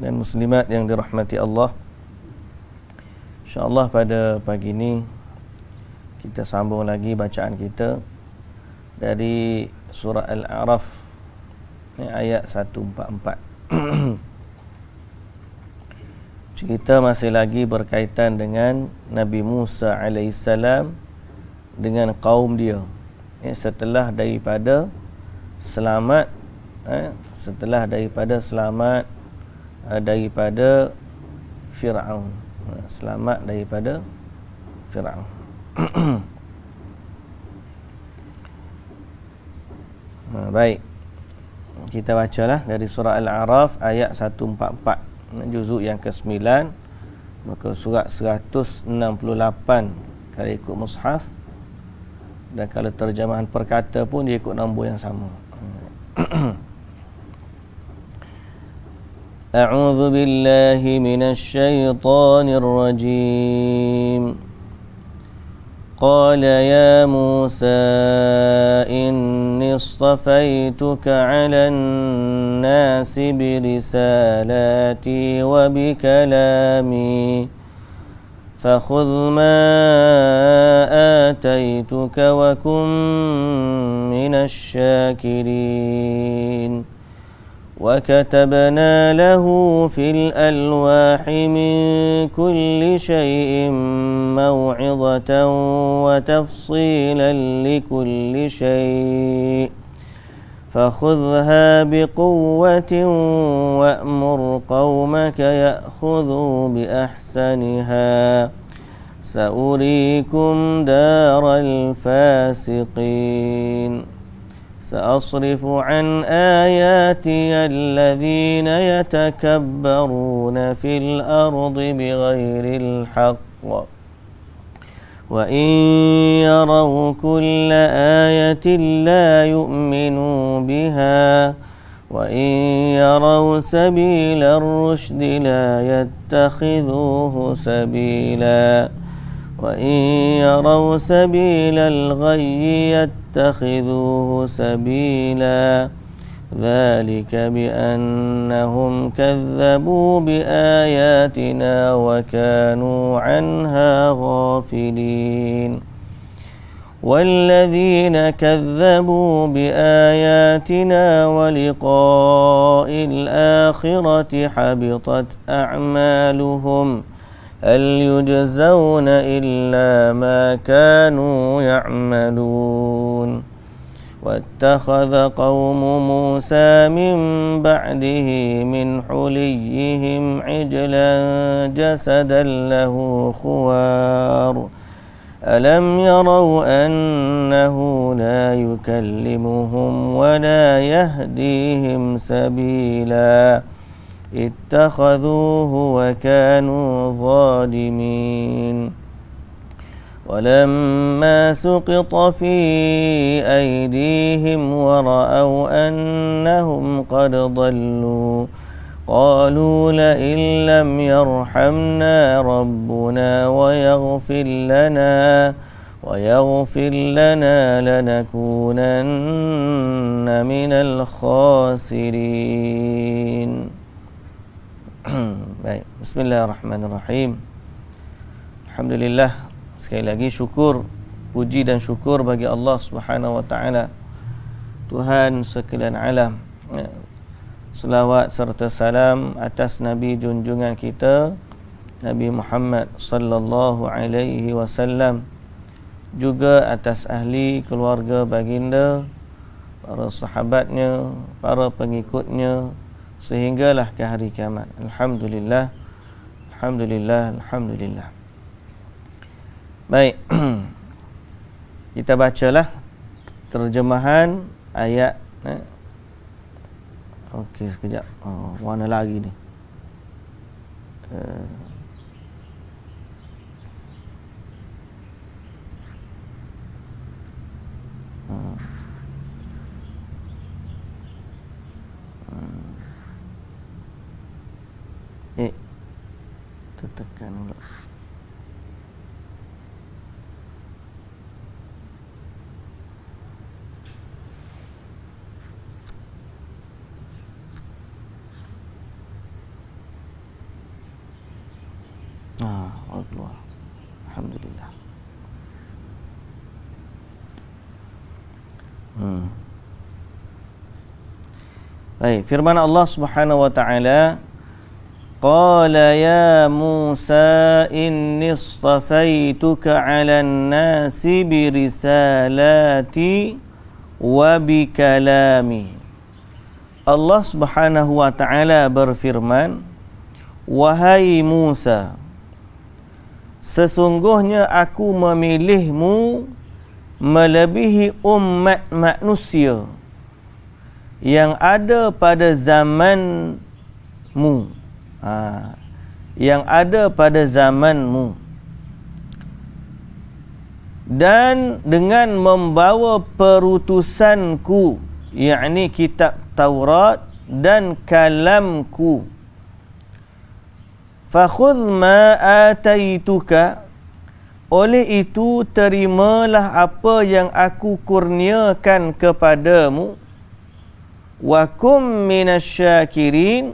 dan muslimat yang dirahmati Allah InsyaAllah pada pagi ini Kita sambung lagi bacaan kita Dari surah Al-A'raf Ayat 144 Cerita masih lagi berkaitan dengan Nabi Musa AS Dengan kaum dia ya, Setelah daripada selamat eh, Setelah daripada selamat Eh, daripada Firaun. Eh, selamat daripada Firaun. Eh, baik. Kita bacalah dari surah Al-Araf ayat 144, juzuk yang ke-9, muka surat 168 kalau ikut mushaf dan kalau terjemahan perkata pun dia ikut nombor yang sama. أعوذ بالله من الشيطان الرجيم قال يا موسى إني اصطفيتك على الناس برسالاتي وبكلامي فخذ ما آتيتك وكن من الشاكرين وكتبنا له في الألواح من كل شيء موعظة وتفصيلا لكل شيء فخذها بقوة وأمر قومك يأخذوا بأحسنها سأريكم دار الفاسقين سأصرف عن آياتي الذين يتكبرون في الأرض بغير الحق وإن يروا كل آية لا يؤمنوا بها وإن يروا سبيل الرشد لا يتخذوه سبيلا وإن يروا سبيل الغي يتخذوه اتخذوه سبيلا ذلك بأنهم كذبوا بآياتنا وكانوا عنها غافلين والذين كذبوا بآياتنا ولقاء الآخرة حبطت أعمالهم ۖ هل يجزون إلا ما كانوا يعملون واتخذ قوم موسى من بعده من حليهم عجلا جسدا له خوار ألم يروا أنه لا يكلمهم ولا يهديهم سبيلاً اتخذوه وكانوا ظالمين ولما سقط في أيديهم ورأوا أنهم قد ضلوا قالوا لئن لم يرحمنا ربنا ويغفر لنا ويغفر لنا لنكونن من الخاسرين Baik, bismillahirrahmanirrahim. Alhamdulillah sekali lagi syukur puji dan syukur bagi Allah Subhanahu wa taala. Tuhan sekalian alam. Ya, selawat serta salam atas nabi junjungan kita Nabi Muhammad sallallahu alaihi wasallam juga atas ahli keluarga baginda para sahabatnya para pengikutnya sehinggalah ke hari kiamat. Alhamdulillah. Alhamdulillah. Alhamdulillah. Baik. Kita bacalah terjemahan ayat eh. Okey, sekejap. Oh, warna lagi ni. Uh. Baik, firman Allah Subhanahu wa taala Qala ya Musa inni istafaituka 'alan nasi bi risalati wa bi kalami Allah Subhanahu wa taala berfirman Wahai Musa sesungguhnya aku memilihmu melebihi umat manusia yang ada pada zamanmu ha, yang ada pada zamanmu dan dengan membawa perutusanku yakni kitab Taurat dan kalamku fakhudh ma ataituka oleh itu terimalah apa yang aku kurniakan kepadamu wa kum minasyakirin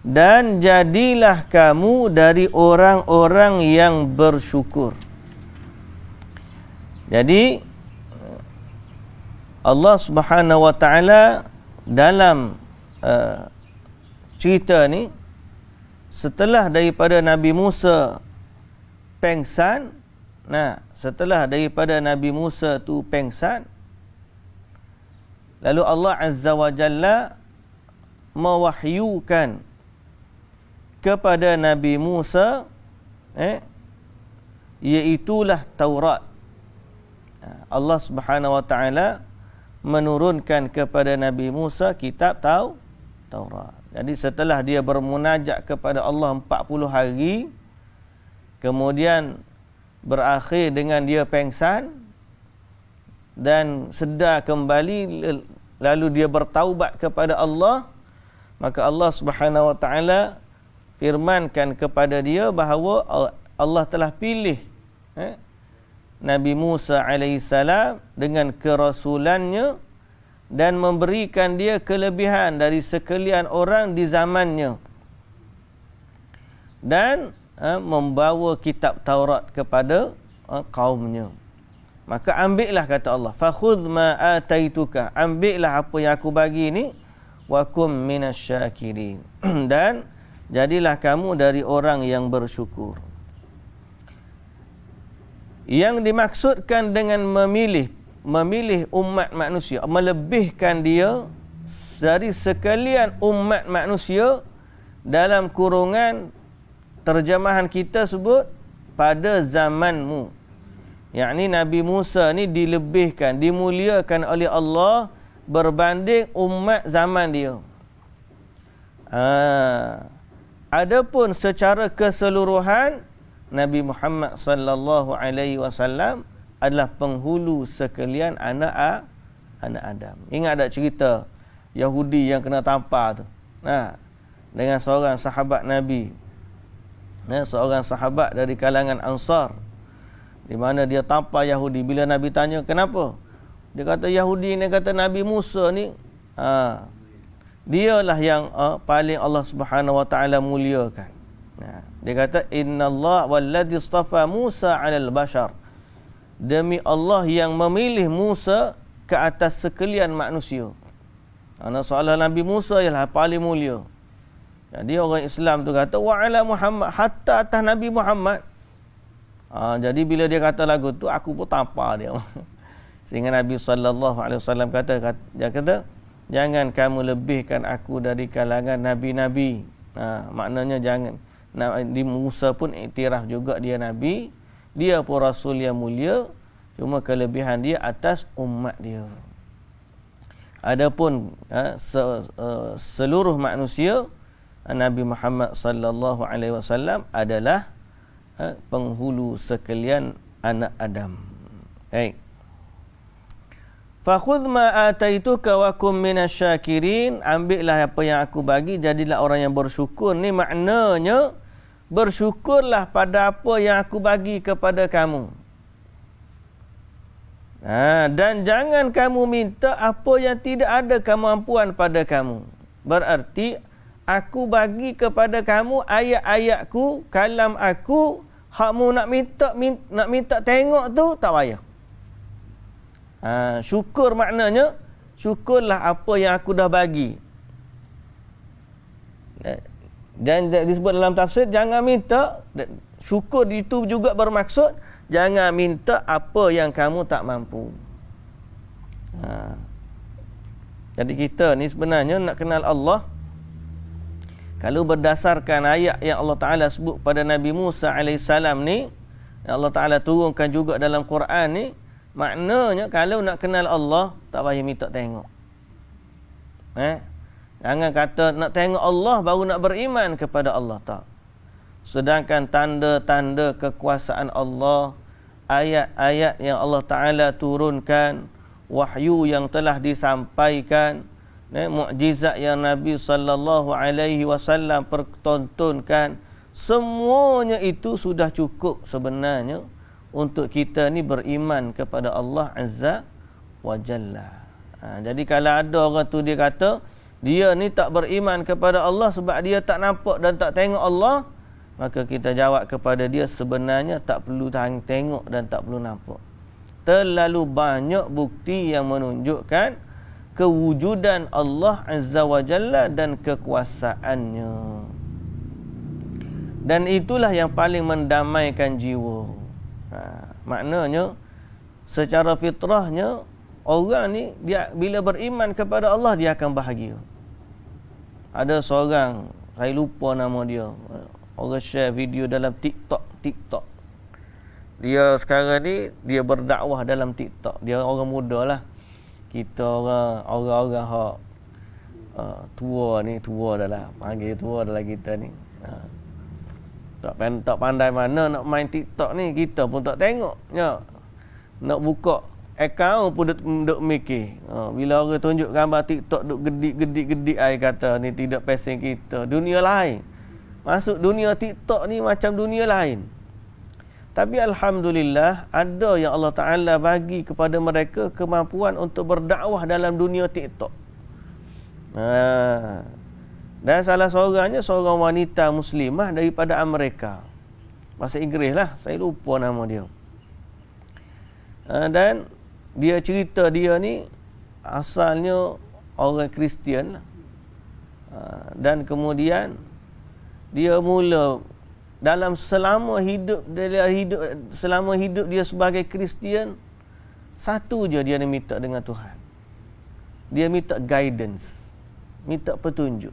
dan jadilah kamu dari orang-orang yang bersyukur. Jadi Allah Subhanahu wa taala dalam uh, cerita ni setelah daripada Nabi Musa pengsan nah setelah daripada Nabi Musa tu pengsan Lalu Allah Azza wa Jalla mewahyukan kepada Nabi Musa eh, iaitulah Taurat. Allah Subhanahu wa taala menurunkan kepada Nabi Musa kitab tau, Taurat. Jadi setelah dia bermunajat kepada Allah 40 hari kemudian berakhir dengan dia pengsan dan sedar kembali lalu dia bertaubat kepada Allah maka Allah Subhanahu wa taala firmankan kepada dia bahawa Allah telah pilih eh, Nabi Musa alaihi salam dengan kerasulannya dan memberikan dia kelebihan dari sekalian orang di zamannya dan eh, membawa kitab Taurat kepada eh, kaumnya Maka ambillah kata Allah. Fakhudh ma ataituka. Ambillah apa yang aku bagi ni. Wa kum minasyakirin. Dan jadilah kamu dari orang yang bersyukur. Yang dimaksudkan dengan memilih memilih umat manusia, melebihkan dia dari sekalian umat manusia dalam kurungan terjemahan kita sebut pada zamanmu yang ni Nabi Musa ni dilebihkan, dimuliakan oleh Allah berbanding umat zaman dia. Ha. Adapun secara keseluruhan Nabi Muhammad sallallahu alaihi wasallam adalah penghulu sekalian anak anak Adam. Ingat ada cerita Yahudi yang kena tampar tu. Nah, ha. dengan seorang sahabat Nabi. Ya, seorang sahabat dari kalangan Ansar. Di mana dia tanpa Yahudi. Bila Nabi tanya, kenapa? Dia kata, Yahudi ni kata Nabi Musa ni, ha, lah yang uh, paling Allah Subhanahu Wa Taala muliakan. Nah, ha, dia kata, Inna Allah walladhi istafa Musa alal bashar. Demi Allah yang memilih Musa ke atas sekalian manusia. Anak soalan Nabi Musa ialah paling mulia. Jadi orang Islam tu kata, Wa'ala Muhammad, hatta atas Nabi Muhammad, Ha, jadi bila dia kata lagu tu aku pun tampar dia. Sehingga Nabi sallallahu alaihi wasallam kata dia kata jangan kamu lebihkan aku dari kalangan nabi-nabi. Ha, maknanya jangan di Musa pun iktiraf juga dia nabi, dia pun rasul yang mulia cuma kelebihan dia atas umat dia. Adapun ha, se, e, seluruh manusia Nabi Muhammad sallallahu alaihi wasallam adalah Ha? penghulu sekalian anak Adam. Hey, Fakhudh ma ataitu kawakum minasyakirin. Ambillah apa yang aku bagi, jadilah orang yang bersyukur. Ni maknanya, bersyukurlah pada apa yang aku bagi kepada kamu. Ha, dan jangan kamu minta apa yang tidak ada kemampuan pada kamu. Berarti, aku bagi kepada kamu ayat-ayatku, kalam aku, Hak mu nak minta min, nak minta tengok tu tak payah. Ha, syukur maknanya syukurlah apa yang aku dah bagi. Eh, dan disebut dalam tafsir jangan minta syukur itu juga bermaksud jangan minta apa yang kamu tak mampu. Ha. Jadi kita ni sebenarnya nak kenal Allah, kalau berdasarkan ayat yang Allah Ta'ala sebut pada Nabi Musa AS ni, yang Allah Ta'ala turunkan juga dalam Quran ni, maknanya kalau nak kenal Allah, tak payah minta tengok. Eh? Jangan kata nak tengok Allah baru nak beriman kepada Allah. Tak. Sedangkan tanda-tanda kekuasaan Allah, ayat-ayat yang Allah Ta'ala turunkan, wahyu yang telah disampaikan, eh, mukjizat yang Nabi sallallahu alaihi wasallam pertontonkan semuanya itu sudah cukup sebenarnya untuk kita ni beriman kepada Allah azza wa jalla. Ha, jadi kalau ada orang tu dia kata dia ni tak beriman kepada Allah sebab dia tak nampak dan tak tengok Allah maka kita jawab kepada dia sebenarnya tak perlu tengok dan tak perlu nampak terlalu banyak bukti yang menunjukkan kewujudan Allah Azza wa Jalla dan kekuasaannya. Dan itulah yang paling mendamaikan jiwa. Ha, maknanya secara fitrahnya orang ni dia, bila beriman kepada Allah dia akan bahagia. Ada seorang saya lupa nama dia. Orang share video dalam TikTok, TikTok. Dia sekarang ni dia berdakwah dalam TikTok. Dia orang muda lah kita orang orang-orang hak eh, tua ni tua dah lah panggil tua dah lah kita ni ha. tak pandai, pandai mana nak main TikTok ni kita pun tak tengok ya. nak buka akaun pun duk, duk mikir ha. bila orang tunjuk gambar TikTok duk gedik-gedik-gedik ai kata ni tidak passing kita dunia lain masuk dunia TikTok ni macam dunia lain tapi Alhamdulillah ada yang Allah Ta'ala bagi kepada mereka kemampuan untuk berdakwah dalam dunia TikTok. Ha. Dan salah seorangnya seorang wanita muslimah daripada Amerika. Bahasa Inggeris lah, saya lupa nama dia. Ha. Dan dia cerita dia ni asalnya orang Kristian. Ha. Dan kemudian dia mula dalam selama hidup dia hidup selama hidup dia sebagai Kristian satu je dia nak minta dengan Tuhan. Dia minta guidance, minta petunjuk.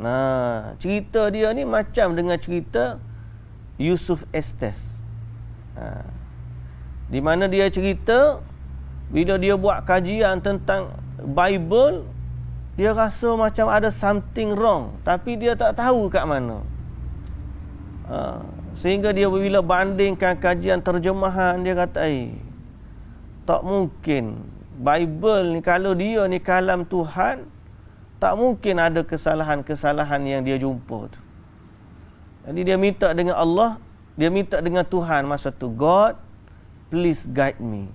Nah, cerita dia ni macam dengan cerita Yusuf Estes. Ha. Di mana dia cerita bila dia buat kajian tentang Bible dia rasa macam ada something wrong tapi dia tak tahu kat mana. Ha. Sehingga dia bila bandingkan kajian terjemahan dia kata, eh, tak mungkin Bible ni kalau dia ni kalam Tuhan, tak mungkin ada kesalahan-kesalahan yang dia jumpa tu. Jadi dia minta dengan Allah, dia minta dengan Tuhan masa tu, God, please guide me.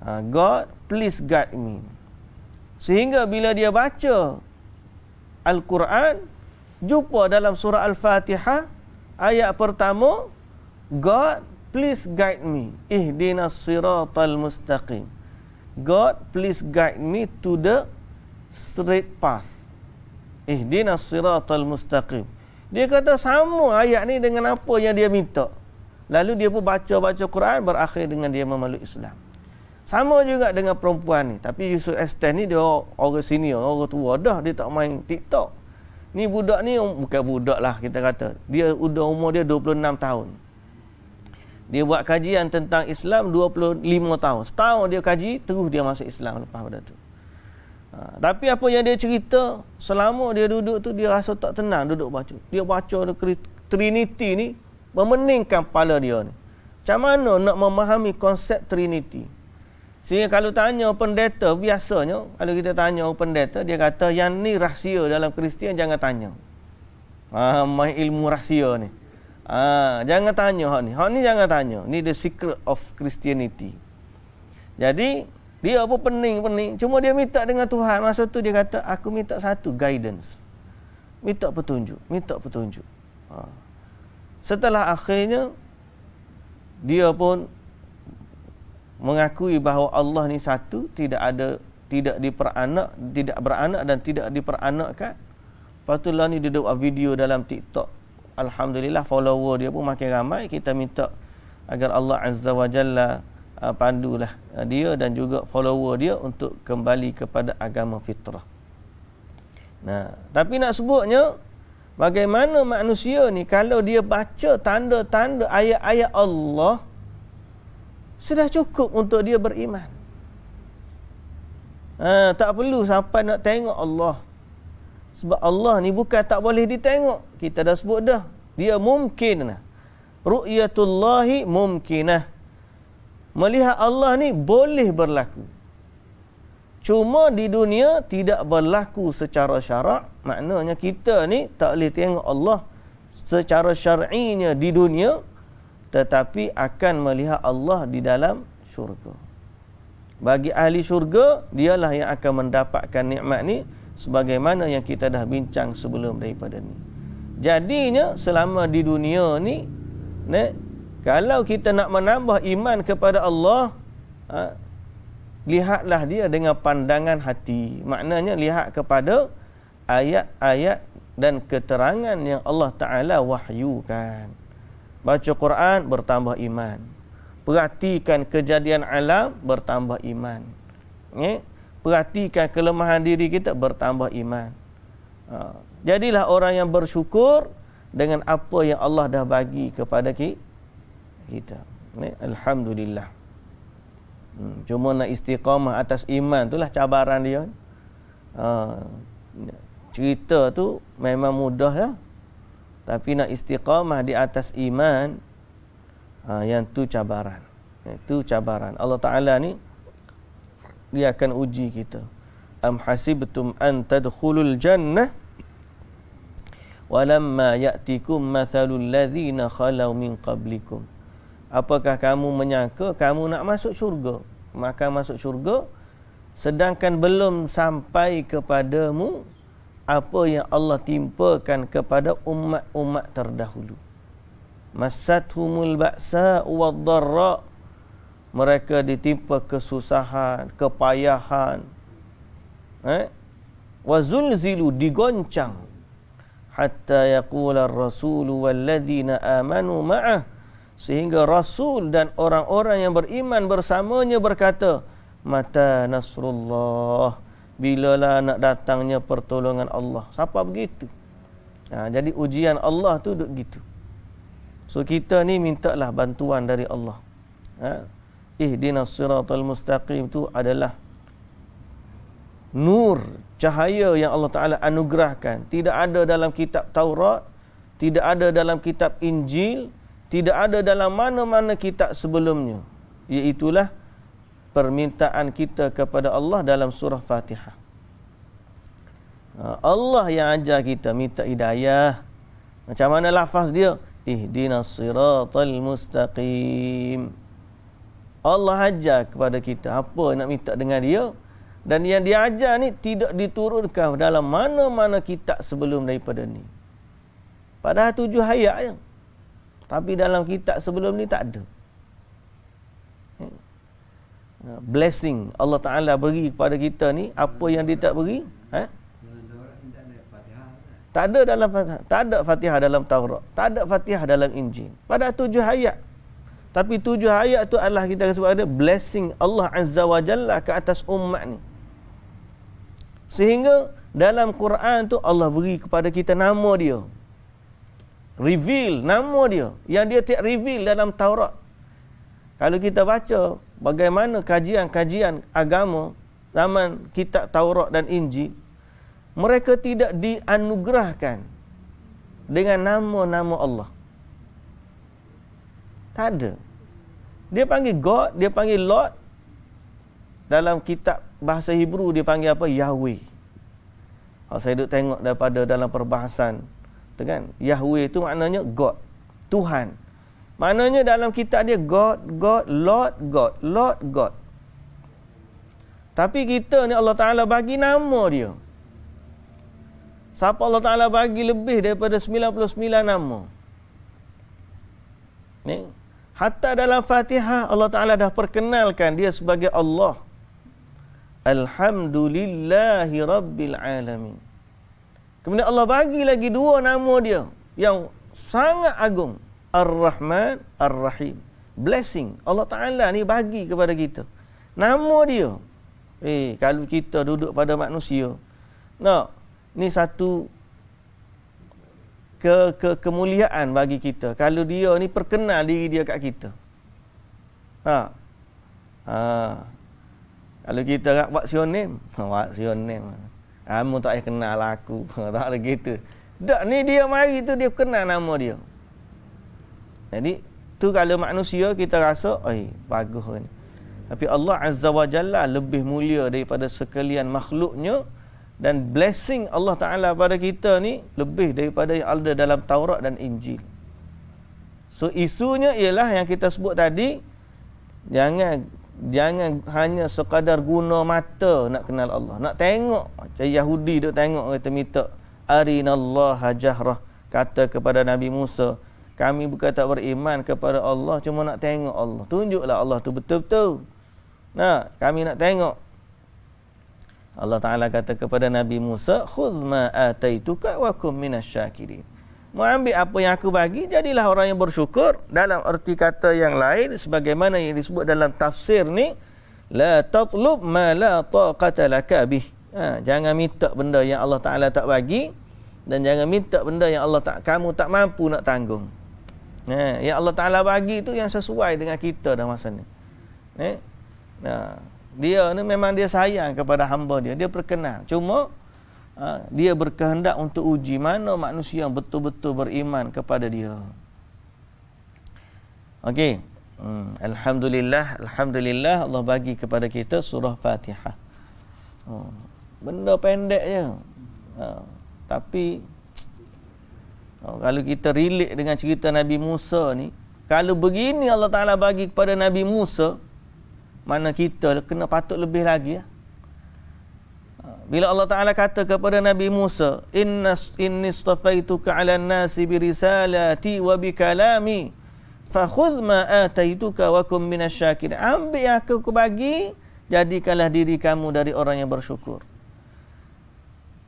Ha, God, please guide me. Sehingga bila dia baca Al-Quran, jumpa dalam surah Al-Fatihah, Ayat pertama God please guide me Ihdinas siratal mustaqim God please guide me to the straight path Ihdinas siratal mustaqim Dia kata sama ayat ni dengan apa yang dia minta Lalu dia pun baca-baca Quran berakhir dengan dia memeluk Islam Sama juga dengan perempuan ni Tapi Yusuf s ni dia orang senior, orang tua dah Dia tak main TikTok Ni budak ni um, bukan budak lah kita kata. Dia udah umur dia 26 tahun. Dia buat kajian tentang Islam 25 tahun. Setahun dia kaji, terus dia masuk Islam lepas pada tu. Ha, tapi apa yang dia cerita, selama dia duduk tu dia rasa tak tenang duduk baca. Dia baca Trinity ni memeningkan kepala dia ni. Macam mana nak memahami konsep Trinity? Sehingga kalau tanya pendeta biasanya, kalau kita tanya pendeta, dia kata yang ni rahsia dalam Kristian jangan tanya. Ah, ha, mai ilmu rahsia ni. Ah, jangan tanya hak ni. Hak ni jangan tanya. Ni the secret of Christianity. Jadi dia pun pening-pening. Cuma dia minta dengan Tuhan. Masa tu dia kata, aku minta satu guidance. Minta petunjuk. Minta petunjuk. Ha. Setelah akhirnya, dia pun mengakui bahawa Allah ni satu tidak ada tidak diperanak tidak beranak dan tidak diperanakkan lepas tu lah ni dia buat video dalam TikTok Alhamdulillah follower dia pun makin ramai kita minta agar Allah Azza wa Jalla uh, pandulah uh, dia dan juga follower dia untuk kembali kepada agama fitrah nah tapi nak sebutnya bagaimana manusia ni kalau dia baca tanda-tanda ayat-ayat Allah sudah cukup untuk dia beriman. Ha, tak perlu sampai nak tengok Allah. Sebab Allah ni bukan tak boleh ditengok. Kita dah sebut dah. Dia mungkin. Ru'yatullahi mungkinah. Melihat Allah ni boleh berlaku. Cuma di dunia tidak berlaku secara syarak. Maknanya kita ni tak boleh tengok Allah secara syar'inya di dunia tetapi akan melihat Allah di dalam syurga. Bagi ahli syurga, dialah yang akan mendapatkan nikmat ni sebagaimana yang kita dah bincang sebelum daripada ni. Jadinya selama di dunia ni, ne kalau kita nak menambah iman kepada Allah, ha, lihatlah dia dengan pandangan hati. Maknanya lihat kepada ayat-ayat dan keterangan yang Allah Ta'ala wahyukan. Baca Quran bertambah iman. Perhatikan kejadian alam bertambah iman. Ya. Perhatikan kelemahan diri kita bertambah iman. Ha. Jadilah orang yang bersyukur dengan apa yang Allah dah bagi kepada kita. Ya. Alhamdulillah. Hmm. Cuma nak istiqamah atas iman itulah cabaran dia. Ha. Cerita tu memang mudah lah. Ya. Tapi nak istiqamah di atas iman ha, Yang tu cabaran ya, tu cabaran Allah Ta'ala ni Dia akan uji kita Am hasibtum an tadkhulul jannah Walamma ya'tikum mathalul ladhina khalau min qablikum Apakah kamu menyangka kamu nak masuk syurga Maka masuk syurga Sedangkan belum sampai kepadamu apa yang Allah timpakan kepada umat-umat terdahulu. Masathumul ba'sa wad wadzara, Mereka ditimpa kesusahan, kepayahan. Eh? Wa zulzilu digoncang hatta yaqool al rasul walladheena amanu ma'ah sehingga rasul dan orang-orang yang beriman bersamanya berkata mata nasrullah bilalah nak datangnya pertolongan Allah. Siapa begitu? Ha, jadi ujian Allah tu duduk gitu. So kita ni mintalah bantuan dari Allah. Ha? Ihdinas siratal mustaqim tu adalah nur cahaya yang Allah Taala anugerahkan. Tidak ada dalam kitab Taurat, tidak ada dalam kitab Injil, tidak ada dalam mana-mana kitab sebelumnya. Iaitulah itulah permintaan kita kepada Allah dalam surah Fatihah. Ah, Allah yang ajar kita minta hidayah. Macam mana lafaz dia? Ihdinas siratal mustaqim. Allah ajar kepada kita apa nak minta dengan dia. Dan yang dia ajar ni tidak diturunkan dalam mana-mana kitab sebelum daripada ni. Padahal tujuh ayat je. Tapi dalam kitab sebelum ni tak ada. Ya, blessing Allah Taala beri kepada kita ni apa yang dia tak beri ha tak ada dalam tak ada Fatihah dalam Taurat, tak ada Fatihah dalam Injil. Pada tujuh ayat. Tapi tujuh ayat tu adalah kita sebut ada blessing Allah Azza wa Jalla ke atas umat ni. Sehingga dalam Quran tu Allah beri kepada kita nama dia. Reveal nama dia yang dia tak reveal dalam Taurat. Kalau kita baca bagaimana kajian-kajian agama zaman kitab Taurat dan Injil mereka tidak dianugerahkan dengan nama-nama Allah. Tak ada. Dia panggil God, dia panggil Lord. Dalam kitab bahasa Hebrew dia panggil apa? Yahweh. Kalau saya duk tengok daripada dalam perbahasan, kan? Yahweh itu maknanya God, Tuhan. Maknanya dalam kitab dia God, God, Lord, God, Lord, God. Tapi kita ni Allah Ta'ala bagi nama dia. Siapa Allah Ta'ala bagi lebih daripada 99 nama. Ni. Hatta dalam fatihah Allah Ta'ala dah perkenalkan dia sebagai Allah. Alhamdulillahi Rabbil Alamin. Kemudian Allah bagi lagi dua nama dia yang sangat agung. Ar-Rahman Ar-Rahim. Blessing Allah Taala ni bagi kepada kita. Nama dia. Eh, kalau kita duduk pada manusia, no, ni satu ke, ke kemuliaan bagi kita. Kalau dia ni perkenal diri dia kat kita. Ha. Ha. Kalau kita nak buat your name, buat your name. Kamu tak payah kenal aku. tak ada gitu. Tak, ni dia mari tu dia kenal nama dia. Jadi tu kalau manusia kita rasa, "Oi, bagus ni." Tapi Allah Azza wa Jalla lebih mulia daripada sekalian makhluknya dan blessing Allah Taala pada kita ni lebih daripada yang ada dalam Taurat dan Injil. So isunya ialah yang kita sebut tadi jangan jangan hanya sekadar guna mata nak kenal Allah, nak tengok. Macam Yahudi duk tengok kata minta arinallaha jahrah kata kepada Nabi Musa kami bukan tak beriman kepada Allah cuma nak tengok Allah tunjuklah Allah tu betul-betul nah kami nak tengok Allah Taala kata kepada Nabi Musa khudh ma ataituka wa kum minasyakirin mau ambil apa yang aku bagi jadilah orang yang bersyukur dalam erti kata yang lain sebagaimana yang disebut dalam tafsir ni la tatlub ma la taqata laka bih ha, jangan minta benda yang Allah Taala tak bagi dan jangan minta benda yang Allah tak kamu tak mampu nak tanggung Eh, ya Allah Ta'ala bagi tu yang sesuai dengan kita dalam masa ni. Eh, nah, dia ni memang dia sayang kepada hamba dia. Dia perkenal. Cuma ha, dia berkehendak untuk uji mana manusia yang betul-betul beriman kepada dia. Okey. Hmm, Alhamdulillah. Alhamdulillah Allah bagi kepada kita surah Fatihah. Hmm, benda pendek je. Ha, Tapi Oh, kalau kita relate dengan cerita Nabi Musa ni, kalau begini Allah Ta'ala bagi kepada Nabi Musa, mana kita kena patut lebih lagi. Ya? Bila Allah Ta'ala kata kepada Nabi Musa, Inna inni stafaituka ala nasi bi risalati wa bi kalami, fakhudh ma ataituka wa kum minasyakin. Ambil yang aku bagi, jadikanlah diri kamu dari orang yang bersyukur.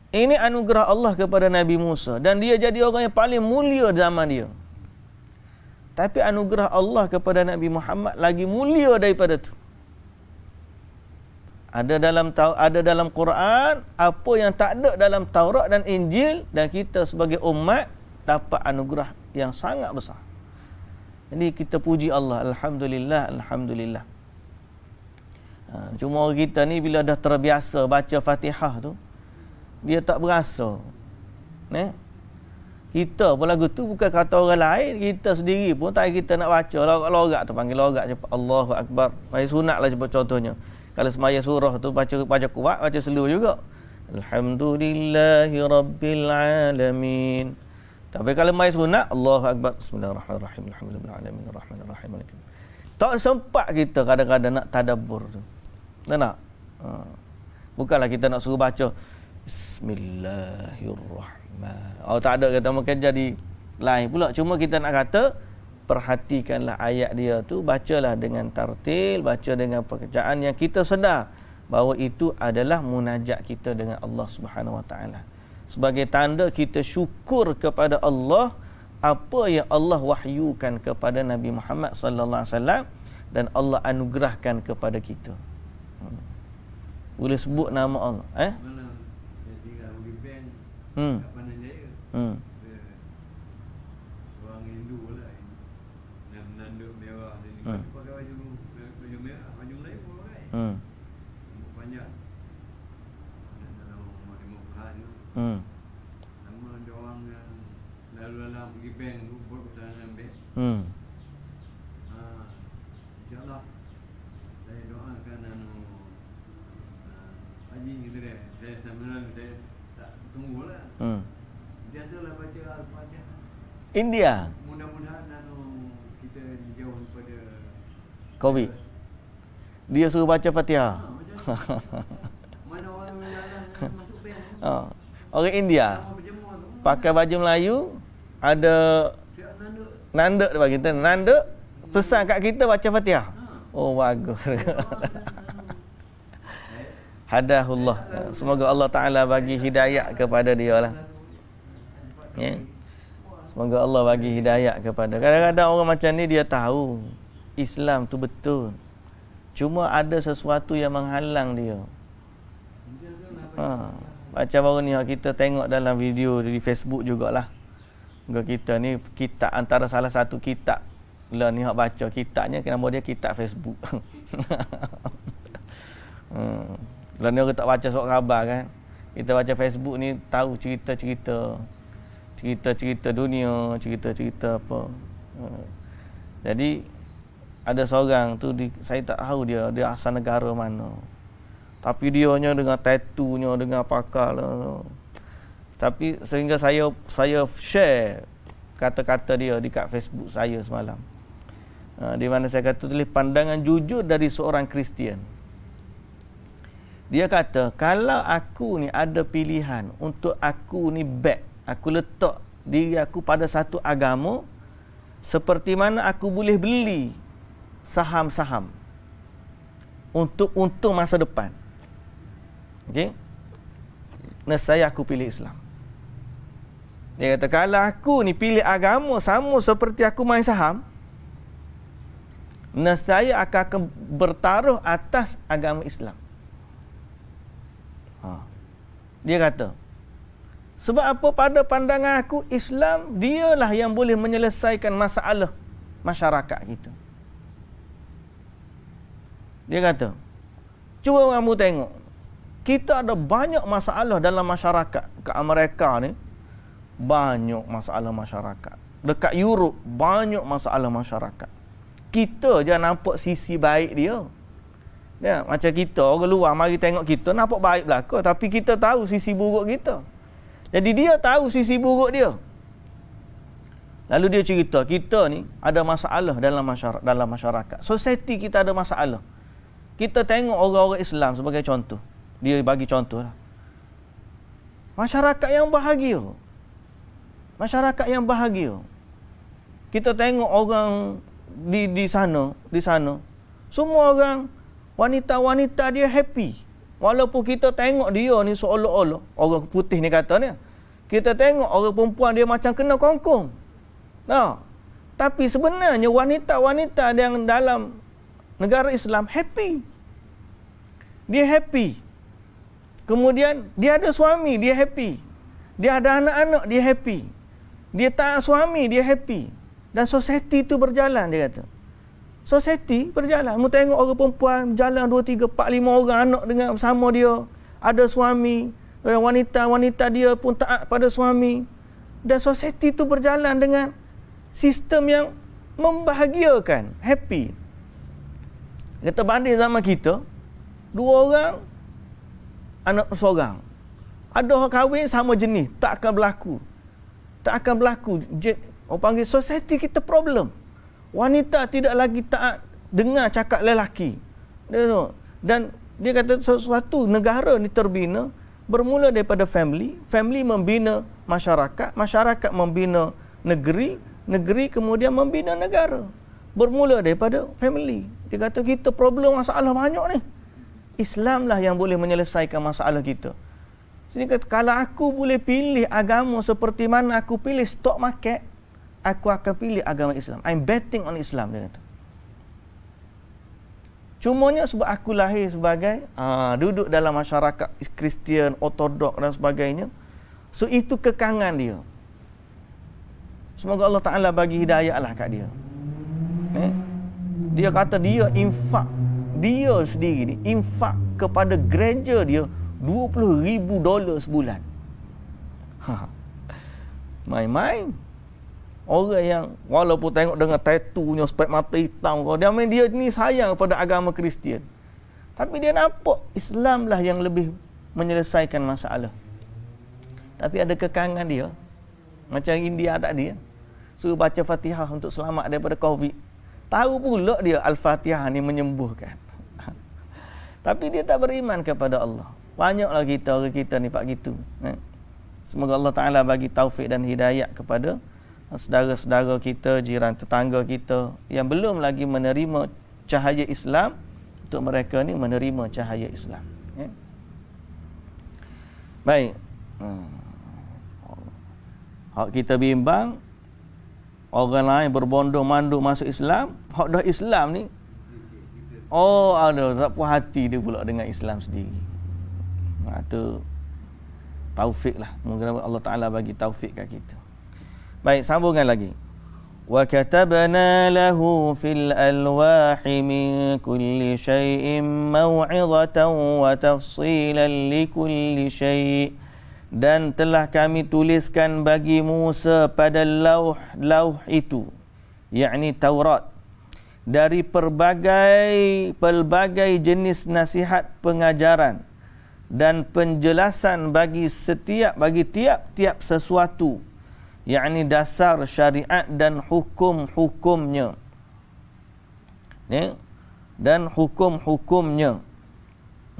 Ini anugerah Allah kepada Nabi Musa dan dia jadi orang yang paling mulia zaman dia. Tapi anugerah Allah kepada Nabi Muhammad lagi mulia daripada itu. Ada dalam ada dalam Quran apa yang tak ada dalam Taurat dan Injil dan kita sebagai umat dapat anugerah yang sangat besar. Jadi kita puji Allah alhamdulillah alhamdulillah. Ha, cuma kita ni bila dah terbiasa baca Fatihah tu dia tak berasa. Ne? Kita pun lagu tu bukan kata orang lain, kita sendiri pun tak kita nak baca lorak-lorak tu panggil lorak cepat Allahu Akbar. Mai sunatlah cepat contohnya. Kalau semaya surah tu baca baca kuat, baca selu juga. Alhamdulillahi rabbil alamin. Tapi kalau mai sunat Allahu Akbar, bismillahirrahmanirrahim, alhamdulillahirrahmanirrahim. Tak sempat kita kadang-kadang nak tadabur, tu. Tak nak? Ha. Bukanlah kita nak suruh baca. Bismillahirrahmanirrahim. Oh tak ada kata makan jadi lain pula. Cuma kita nak kata perhatikanlah ayat dia tu, bacalah dengan tartil, baca dengan pekerjaan yang kita sedar bahawa itu adalah munajat kita dengan Allah Subhanahu Wa Taala. Sebagai tanda kita syukur kepada Allah apa yang Allah wahyukan kepada Nabi Muhammad sallallahu alaihi wasallam dan Allah anugerahkan kepada kita. Hmm. Boleh sebut nama Allah, eh? hmm. tak pandai jaya hmm. orang Hindu lah yang menanduk merah dia ni hmm. pakai baju baju merah baju Melayu pun pakai hmm. Hmm. India. Mudah-mudahan anu kita jauh daripada COVID. Dia suruh baca Fatihah. Ah, Mana orang masuk band? Ah, orang India. Pakai baju Melayu ada Nanduk dia bagi kita. Nanduk pesan kat kita baca Fatihah. Ah. Oh bagus. Hadahullah. Semoga Allah Taala bagi hidayah kepada dia lah. Yeah. Ya. Semoga Allah bagi hidayah kepada. Kadang-kadang orang macam ni dia tahu Islam tu betul. Cuma ada sesuatu yang menghalang dia. Ha. Macam baru ni kita tengok dalam video di Facebook jugalah. Enggak kita ni kita antara salah satu kitab lah ni hak baca kitabnya kenapa dia kitab Facebook. hmm. Lah ni orang tak baca surat khabar kan. Kita baca Facebook ni tahu cerita-cerita cerita-cerita dunia, cerita-cerita apa. Ha. Jadi ada seorang tu di, saya tak tahu dia dia asal negara mana. Tapi dia nya dengan tatunya dengan pakar lah. Ha. Tapi sehingga saya saya share kata-kata dia di kat Facebook saya semalam. Ha, di mana saya kata tulis pandangan jujur dari seorang Kristian. Dia kata, kalau aku ni ada pilihan untuk aku ni back aku letak diri aku pada satu agama seperti mana aku boleh beli saham-saham untuk untung masa depan. Okey. saya aku pilih Islam. Dia kata kalau aku ni pilih agama sama seperti aku main saham, nescaya akan, akan bertaruh atas agama Islam. Ha. Dia kata, sebab apa pada pandangan aku Islam dialah yang boleh menyelesaikan masalah masyarakat kita. Dia kata, cuba kamu tengok. Kita ada banyak masalah dalam masyarakat ke Amerika ni. Banyak masalah masyarakat. Dekat Europe banyak masalah masyarakat. Kita je nampak sisi baik dia. Ya, macam kita luar mari tengok kita nampak baik belaka tapi kita tahu sisi buruk kita. Jadi dia tahu sisi buruk dia. Lalu dia cerita, kita ni ada masalah dalam masyarakat, dalam masyarakat. Society kita ada masalah. Kita tengok orang-orang Islam sebagai contoh. Dia bagi contoh lah. Masyarakat yang bahagia. Masyarakat yang bahagia. Kita tengok orang di di sana, di sana. Semua orang, wanita-wanita dia happy. Walaupun kita tengok dia ni seolah-olah orang putih ni kata ni. Kita tengok orang perempuan dia macam kena kongkong. Nah. Tapi sebenarnya wanita-wanita yang dalam negara Islam happy. Dia happy. Kemudian dia ada suami, dia happy. Dia ada anak-anak, dia happy. Dia tak suami, dia happy. Dan society itu berjalan, dia kata. Society berjalan. Mu tengok orang perempuan jalan 2 3 4 5 orang anak dengan sama dia. Ada suami, ada wanita-wanita dia pun taat pada suami. Dan society itu berjalan dengan sistem yang membahagiakan, happy. Kita banding zaman kita, dua orang anak seorang. Ada orang kahwin sama jenis, tak akan berlaku. Tak akan berlaku. Orang panggil society kita problem wanita tidak lagi taat dengar cakap lelaki. Dan dia kata sesuatu negara ni terbina bermula daripada family, family membina masyarakat, masyarakat membina negeri, negeri kemudian membina negara. Bermula daripada family. Dia kata kita problem masalah banyak ni. Islamlah yang boleh menyelesaikan masalah kita. Sini kata kalau aku boleh pilih agama seperti mana aku pilih stok market, aku akan pilih agama Islam. I'm betting on Islam, dia kata. Cumanya sebab aku lahir sebagai aa, ah, duduk dalam masyarakat Kristian, Ortodok dan sebagainya. So itu kekangan dia. Semoga Allah Ta'ala bagi hidayah lah kat dia. Eh? Dia kata dia infak dia sendiri ni infak kepada gereja dia 20 ribu dolar sebulan. Ha. Main-main orang yang walaupun tengok dengan tatunya spek mata hitam kau dia main dia ni sayang kepada agama Kristian. Tapi dia nampak Islamlah yang lebih menyelesaikan masalah. Tapi ada kekangan dia. Macam India tak dia. Suruh baca Fatihah untuk selamat daripada Covid. Tahu pula dia Al-Fatihah ni menyembuhkan. Tapi dia tak beriman kepada Allah. Banyaklah kita orang kita ni pak gitu. Eh. Semoga Allah Taala bagi taufik dan hidayah kepada saudara-saudara kita, jiran tetangga kita yang belum lagi menerima cahaya Islam untuk mereka ni menerima cahaya Islam. Ya. Baik. Hmm. Hak kita bimbang orang lain berbondong-mandung masuk Islam, hak dah Islam ni Oh, ada tak puas hati dia pula dengan Islam sendiri. Nah, ha, tu taufik lah. Mungkin Allah Ta'ala bagi taufik kat kita. Baik, sambungan lagi. Wa katabna lahu fil alwahi min kulli shay'in maw'izatan wa tafsilan li kulli shay'. Dan telah kami tuliskan bagi Musa pada lauh-lauh itu. Yakni Taurat dari berbagai pelbagai jenis nasihat pengajaran dan penjelasan bagi setiap bagi tiap-tiap sesuatu yakni dasar syariat dan hukum-hukumnya. ni ya? Dan hukum-hukumnya.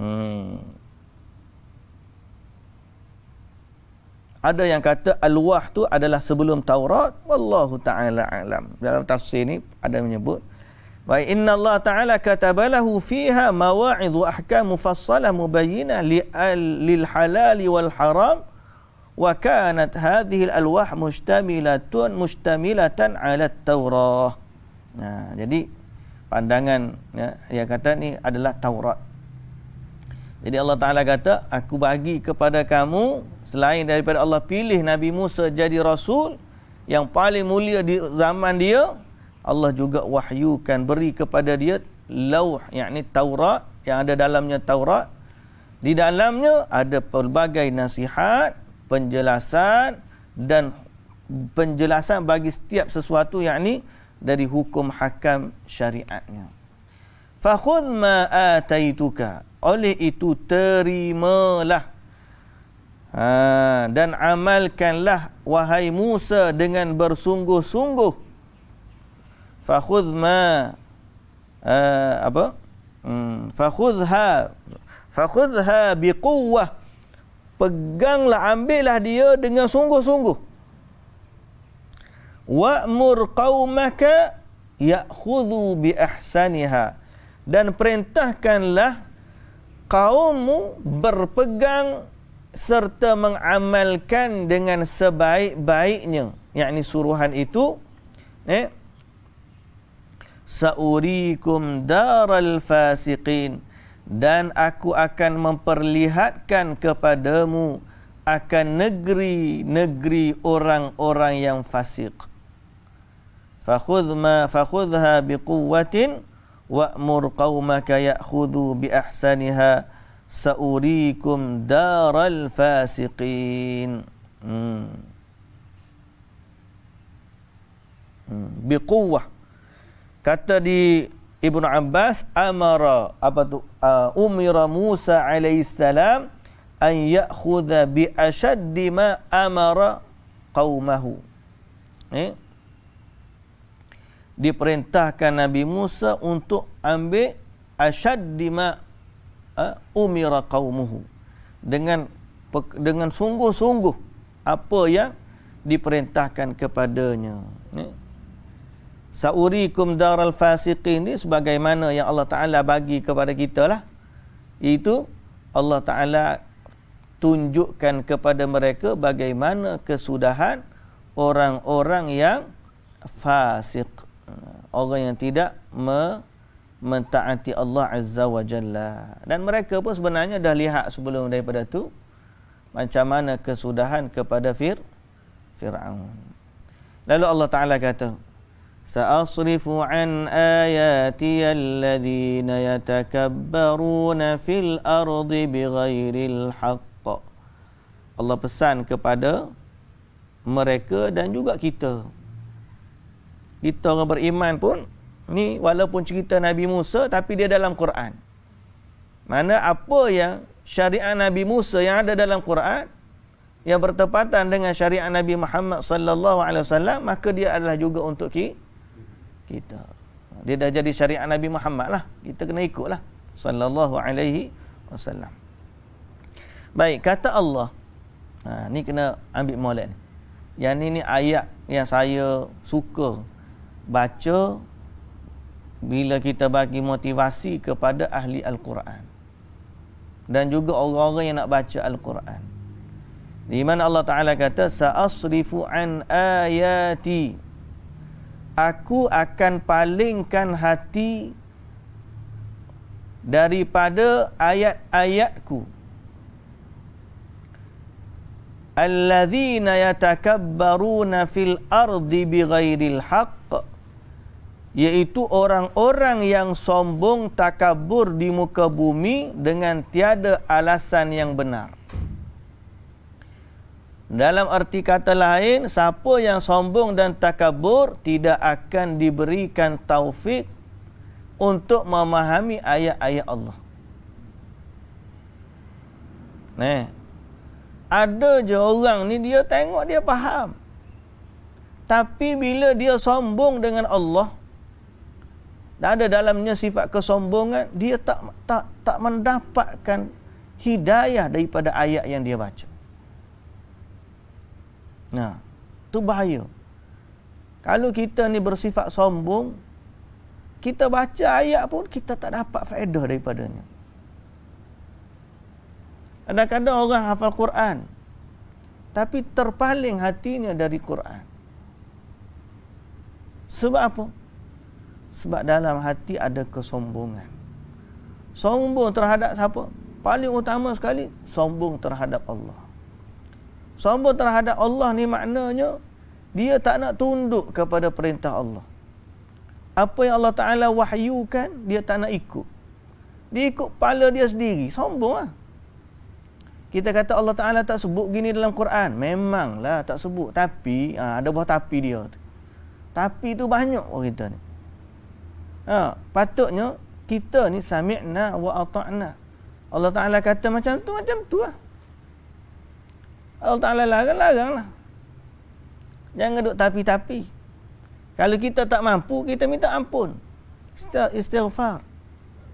Hmm. Ada yang kata al-wah tu adalah sebelum Taurat, wallahu taala alam. Dalam tafsir ni ada menyebut wa inna Allah taala katabalahu fiha mawa'idhu ahkam mufassalah mubayyinah li lil halal wal haram wa kanat hadhihi alwah mustamilatun mustamilatan ala taurah nah jadi pandangan ya, dia kata ni adalah taurat jadi Allah taala kata aku bagi kepada kamu selain daripada Allah pilih nabi Musa jadi rasul yang paling mulia di zaman dia Allah juga wahyukan beri kepada dia lauh yakni taurat yang ada dalamnya taurat di dalamnya ada pelbagai nasihat penjelasan dan penjelasan bagi setiap sesuatu yakni dari hukum hakam syariatnya fa khudh ma ataituka oleh itu terimalah ha, dan amalkanlah wahai Musa dengan bersungguh-sungguh fa ma uh, apa hmm, fa khudha fa bi quwwah peganglah ambillah dia dengan sungguh-sungguh Wa wa'mur qaumaka ya'khudhu bi ahsaniha dan perintahkanlah kaummu berpegang serta mengamalkan dengan sebaik-baiknya yakni suruhan itu eh saurikum daral fasiqin dan aku akan memperlihatkan kepadamu akan negeri-negeri orang-orang yang fasik. Fakhudh ma fakhudha biquwwatin wa'mur qaumaka ya'khudhu bi ahsaniha sa'urikum daral fasiqin. Hmm. Hmm. Biquwwah. Kata di Ibn Abbas amara apa tu uh, umira Musa alaihi salam an ya'khudha bi ashadd ma amara qaumahu eh diperintahkan Nabi Musa untuk ambil ashadd ma uh, umira qaumuhu dengan dengan sungguh-sungguh apa yang diperintahkan kepadanya eh? saurikum daral fasiqin ni sebagaimana yang Allah Taala bagi kepada kita lah itu Allah Taala tunjukkan kepada mereka bagaimana kesudahan orang-orang yang fasiq, orang yang tidak me mentaati Allah Azza wa Jalla. Dan mereka pun sebenarnya dah lihat sebelum daripada tu macam mana kesudahan kepada Fir Fir'aun. Lalu Allah Taala kata, سأصرف عن آيات الذين يتكبرون في الأرض بغير الحق Allah pesan kepada mereka dan juga kita kita orang beriman pun ni walaupun cerita Nabi Musa tapi dia dalam Quran mana apa yang syariat Nabi Musa yang ada dalam Quran yang bertepatan dengan syariat Nabi Muhammad sallallahu alaihi wasallam maka dia adalah juga untuk kita kita. Dia dah jadi syariat Nabi Muhammad lah. Kita kena ikut lah. Sallallahu alaihi wasallam. Baik, kata Allah. Ha, ni kena ambil maulat ni. Yang ni, ni ayat yang saya suka baca bila kita bagi motivasi kepada ahli Al-Quran. Dan juga orang-orang yang nak baca Al-Quran. Di mana Allah Ta'ala kata, Sa'asrifu an ayati aku akan palingkan hati daripada ayat-ayatku al alladhina yatakabbaruna fil ardi bighairil haqq iaitu orang-orang yang sombong takabur di muka bumi dengan tiada alasan yang benar dalam arti kata lain, siapa yang sombong dan takabur tidak akan diberikan taufik untuk memahami ayat-ayat Allah. Nah, ada je orang ni dia tengok dia faham. Tapi bila dia sombong dengan Allah, dan ada dalamnya sifat kesombongan, dia tak tak tak mendapatkan hidayah daripada ayat yang dia baca. Nah, ha, tu bahaya. Kalau kita ni bersifat sombong, kita baca ayat pun kita tak dapat faedah daripadanya. Kadang-kadang orang hafal Quran tapi terpaling hatinya dari Quran. Sebab apa? Sebab dalam hati ada kesombongan. Sombong terhadap siapa? Paling utama sekali sombong terhadap Allah. Sombong terhadap Allah ni maknanya dia tak nak tunduk kepada perintah Allah. Apa yang Allah Taala wahyukan, dia tak nak ikut. Dia ikut kepala dia sendiri, sombonglah. Kita kata Allah Taala tak sebut gini dalam Quran. memang lah tak sebut, tapi ha, ada buah tapi dia tu. Tapi tu banyak orang kita ni. Ha, patutnya kita ni sami'na wa ata'na. Allah Taala kata macam tu, macam tu lah. Allah Ta'ala larang, larang lah. Jangan duduk tapi-tapi. Kalau kita tak mampu, kita minta ampun. Istighfar.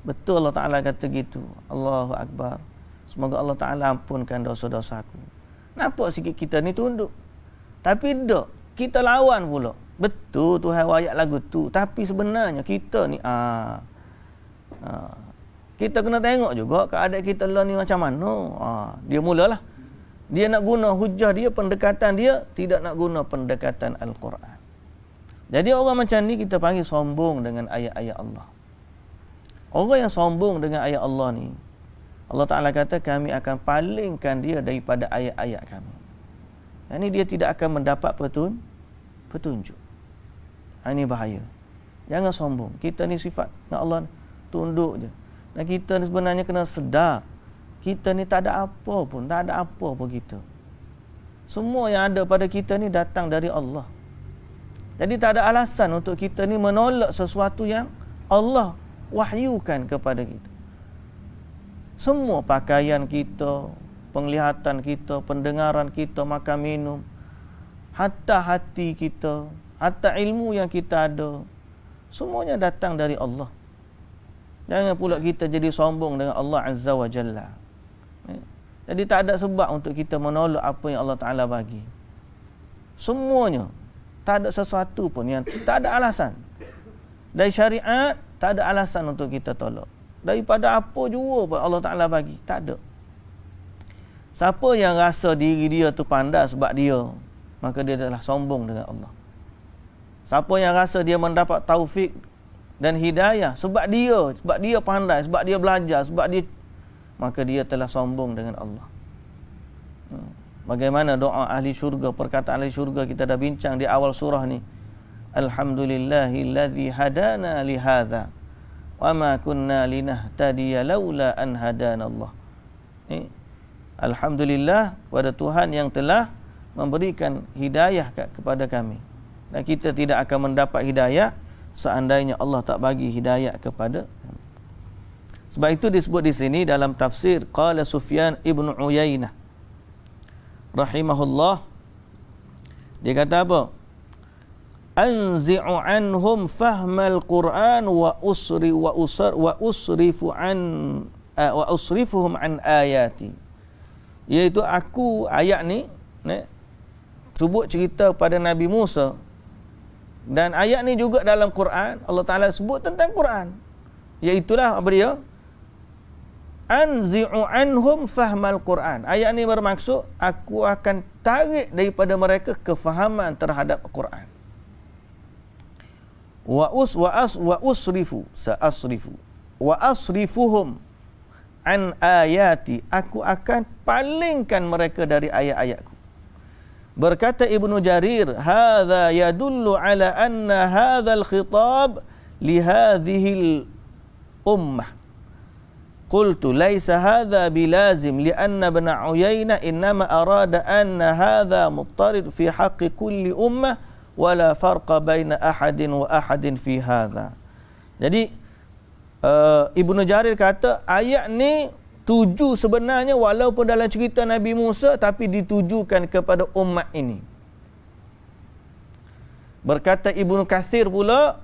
Betul Allah Ta'ala kata gitu. Allahu Akbar. Semoga Allah Ta'ala ampunkan dosa-dosa aku. Nampak sikit kita ni tunduk. Tapi tak. Kita lawan pula. Betul Tuhan wayak lagu tu. Tapi sebenarnya kita ni... Aa, ah, aa, ah, kita kena tengok juga keadaan kita lah ni macam mana. Aa, ah, dia mulalah dia nak guna hujah dia, pendekatan dia, tidak nak guna pendekatan Al-Quran. Jadi orang macam ni kita panggil sombong dengan ayat-ayat Allah. Orang yang sombong dengan ayat Allah ni, Allah Ta'ala kata kami akan palingkan dia daripada ayat-ayat kami. Yang ini dia tidak akan mendapat petun, petunjuk. Ha, ini bahaya. Jangan sombong. Kita ni sifat dengan Allah tunduk je. Dan kita ni sebenarnya kena sedar kita ni tak ada apa pun, tak ada apa pun kita. Semua yang ada pada kita ni datang dari Allah. Jadi tak ada alasan untuk kita ni menolak sesuatu yang Allah wahyukan kepada kita. Semua pakaian kita, penglihatan kita, pendengaran kita, makan minum, hatta hati kita, hatta ilmu yang kita ada, semuanya datang dari Allah. Jangan pula kita jadi sombong dengan Allah Azza wa Jalla. Jadi tak ada sebab untuk kita menolak apa yang Allah Ta'ala bagi. Semuanya. Tak ada sesuatu pun yang tak ada alasan. Dari syariat, tak ada alasan untuk kita tolak. Daripada apa juga pun Allah Ta'ala bagi. Tak ada. Siapa yang rasa diri dia tu pandai sebab dia, maka dia telah sombong dengan Allah. Siapa yang rasa dia mendapat taufik dan hidayah sebab dia, sebab dia pandai, sebab dia belajar, sebab dia maka dia telah sombong dengan Allah. Hmm. Bagaimana doa ahli syurga, perkataan ahli syurga kita dah bincang di awal surah ni. Alhamdulillahilladzi hadana lihada, hadza wa ma kunna linahtadiya laula an hadana Allah. Ni alhamdulillah pada Tuhan yang telah memberikan hidayah kepada kami. Dan kita tidak akan mendapat hidayah seandainya Allah tak bagi hidayah kepada sebab itu disebut di sini dalam tafsir qala Sufyan ibn Uyainah rahimahullah dia kata apa? Anzi'u anhum fahmal Qur'an wa usri wa usar wa usrifu an uh, wa usrifuhum an ayati. Iaitu aku ayat ni ne, sebut cerita pada Nabi Musa dan ayat ni juga dalam Quran Allah Taala sebut tentang Quran. Iaitulah apa dia? anzi'u anhum fahmal Quran. Ayat ini bermaksud aku akan tarik daripada mereka kefahaman terhadap Quran. Wa us wa as wa usrifu sa asrifu wa asrifuhum an ayati aku akan palingkan mereka dari ayat-ayatku. Berkata Ibnu Jarir, "Hadza yadullu ala anna hadzal khitab li hadhihi ummah." قلت ليس هذا بلازم لأن ابن عيينة إنما أراد أن هذا مضطرد في حق كل أمة ولا فرق بين أحد وأحد في هذا jadi uh, Ibnu Jarir kata ayat ni tuju sebenarnya walaupun dalam cerita Nabi Musa tapi ditujukan kepada umat ini. Berkata Ibnu Katsir pula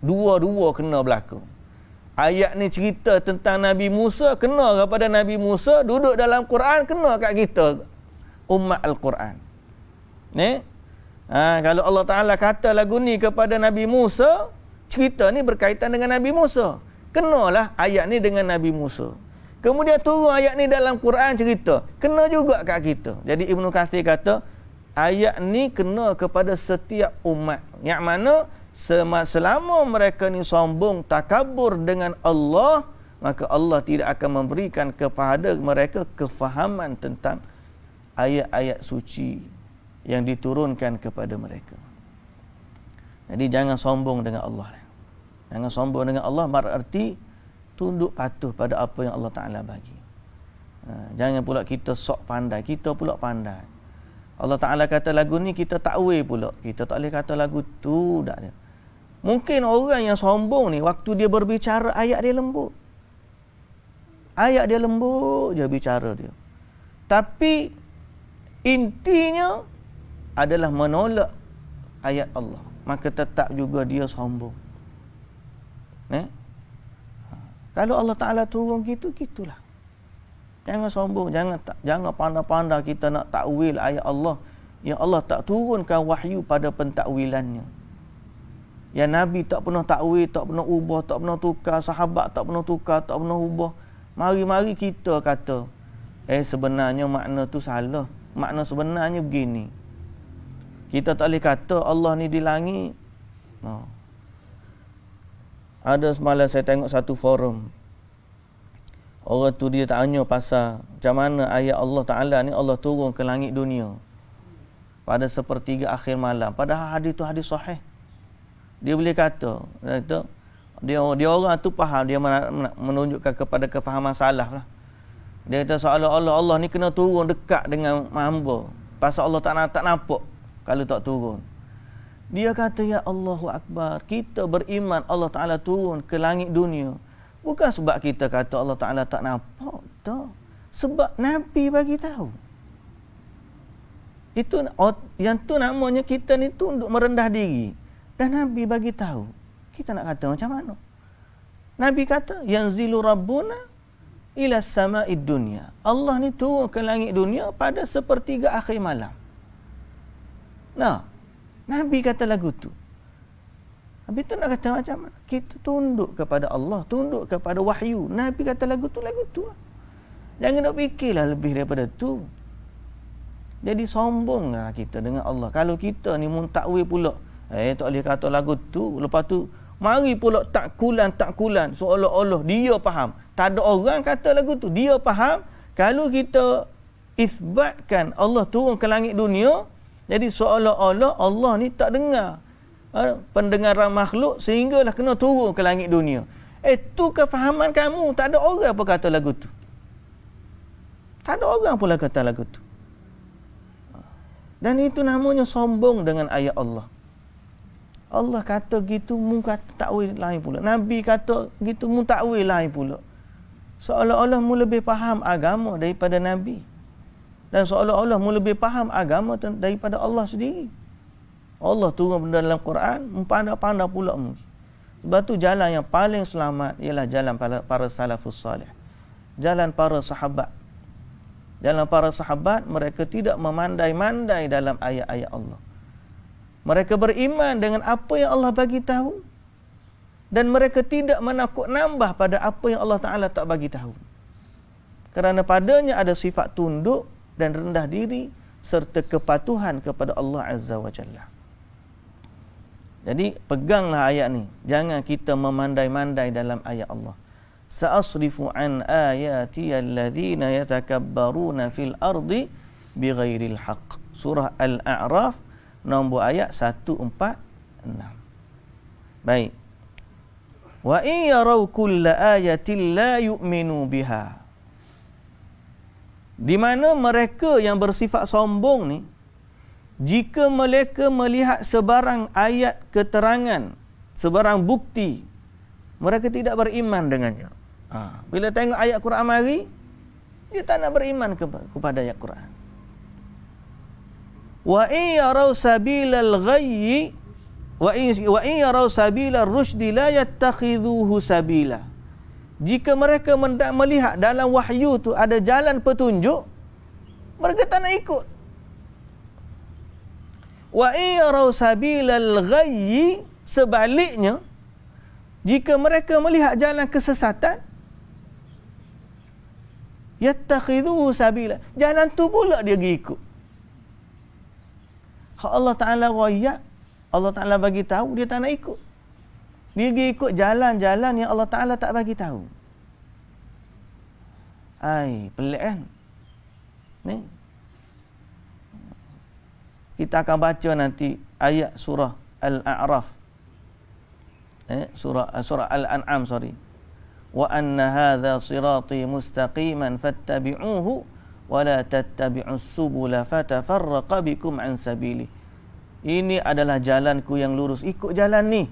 dua-dua kena belakang." Ayat ni cerita tentang Nabi Musa kena kepada Nabi Musa duduk dalam Quran kena kat kita umat al-Quran. Ni ha, kalau Allah Taala kata lagu ni kepada Nabi Musa, cerita ni berkaitan dengan Nabi Musa. Kenalah ayat ni dengan Nabi Musa. Kemudian turun ayat ni dalam Quran cerita, kena juga kat kita. Jadi Ibnu Katsir kata ayat ni kena kepada setiap umat. Yang mana selama mereka ni sombong takabur dengan Allah maka Allah tidak akan memberikan kepada mereka kefahaman tentang ayat-ayat suci yang diturunkan kepada mereka. Jadi jangan sombong dengan Allah. Jangan sombong dengan Allah bermakna tunduk patuh pada apa yang Allah Taala bagi. Ha, jangan pula kita sok pandai, kita pula pandai. Allah Taala kata lagu ni kita takwil pula. Kita tak boleh kata lagu tu dak dia. Mungkin orang yang sombong ni waktu dia berbicara ayat dia lembut. Ayat dia lembut je bicara dia. Tapi intinya adalah menolak ayat Allah. Maka tetap juga dia sombong. Eh? Ha. Kalau Allah Ta'ala turun gitu, gitulah. Jangan sombong, jangan tak, jangan pandai-pandai kita nak takwil ayat Allah. Ya Allah tak turunkan wahyu pada pentakwilannya yang Nabi tak pernah takwil, tak pernah ubah, tak pernah tukar, sahabat tak pernah tukar, tak pernah ubah. Mari-mari kita kata, eh sebenarnya makna tu salah. Makna sebenarnya begini. Kita tak boleh kata Allah ni di langit. No. Ada semalam saya tengok satu forum. Orang tu dia tanya pasal macam mana ayat Allah Ta'ala ni Allah turun ke langit dunia. Pada sepertiga akhir malam. Padahal hadis tu hadis sahih dia boleh kata kata dia dia orang tu faham dia menunjukkan kepada kefahaman salah lah. Dia kata seolah Allah Allah ni kena turun dekat dengan hamba. Pasal Allah tak tak nampak kalau tak turun. Dia kata ya Allahu akbar, kita beriman Allah Taala turun ke langit dunia. Bukan sebab kita kata Allah Taala tak nampak tak. Sebab Nabi bagi tahu. Itu yang tu namanya kita ni tunduk merendah diri. Dan Nabi bagi tahu kita nak kata macam mana? Nabi kata yang zilu rabbuna ila sama'id dunya. Allah ni turun ke langit dunia pada sepertiga akhir malam. Nah, Nabi kata lagu tu. Habis tu nak kata macam mana? Kita tunduk kepada Allah, tunduk kepada wahyu. Nabi kata lagu tu, lagu tu lah. Jangan nak fikirlah lebih daripada tu. Jadi sombonglah kita dengan Allah. Kalau kita ni muntakwil pula, Eh, tak boleh kata lagu tu. Lepas tu, mari pula takkulan, takkulan. Seolah-olah dia faham. Tak ada orang kata lagu tu. Dia faham. Kalau kita isbatkan Allah turun ke langit dunia, jadi seolah-olah Allah ni tak dengar ha, pendengaran makhluk sehinggalah kena turun ke langit dunia. Eh, tu kefahaman kamu. Tak ada orang pun kata lagu tu. Tak ada orang pula kata lagu tu. Ha. Dan itu namanya sombong dengan ayat Allah. Allah kata gitu, mu kata takwil lain pula. Nabi kata gitu, mu takwil lain pula. Seolah-olah mu lebih faham agama daripada Nabi. Dan seolah-olah mu lebih faham agama daripada Allah sendiri. Allah turun dalam Quran, mu pandai-pandai pula mu. Sebab tu jalan yang paling selamat ialah jalan para salafus salih. Jalan para sahabat. Jalan para sahabat, mereka tidak memandai-mandai dalam ayat-ayat Allah. Mereka beriman dengan apa yang Allah bagi tahu dan mereka tidak menakut nambah pada apa yang Allah Taala tak bagi tahu. Kerana padanya ada sifat tunduk dan rendah diri serta kepatuhan kepada Allah Azza wa Jalla. Jadi peganglah ayat ni. Jangan kita memandai-mandai dalam ayat Allah. Sa'asrifu an ayati alladhina yatakabbaruna fil ardi bighairil haqq. Surah Al-A'raf nombor ayat 146. Baik. Wa in yaraw kulla ayatin la yu'minu biha. Di mana mereka yang bersifat sombong ni jika mereka melihat sebarang ayat keterangan, sebarang bukti, mereka tidak beriman dengannya. Ha. Bila tengok ayat Quran mari, dia tak nak beriman kepada ayat Quran wa in yaraw sabilal ghayyi wa in wa in yaraw sabilar rusydi la yattakhidhuhu sabila jika mereka mendak melihat dalam wahyu tu ada jalan petunjuk mereka tak nak ikut wa in yaraw sabilal ghayyi sebaliknya jika mereka melihat jalan kesesatan yattakhidhuhu sabila jalan tu pula dia pergi ikut kalau Allah Taala royak, Allah Taala bagi tahu dia tak nak ikut. Dia pergi ikut jalan-jalan yang Allah Taala tak bagi tahu. Ay, pelik kan? Ni. Kita akan baca nanti ayat surah Al-A'raf. Eh, surah eh, surah Al-An'am sorry. Wa anna hadha sirati mustaqiman fattabi'uhu wala tattabi'u subula fatafarraqa bikum an sabili ini adalah jalanku yang lurus ikut jalan ni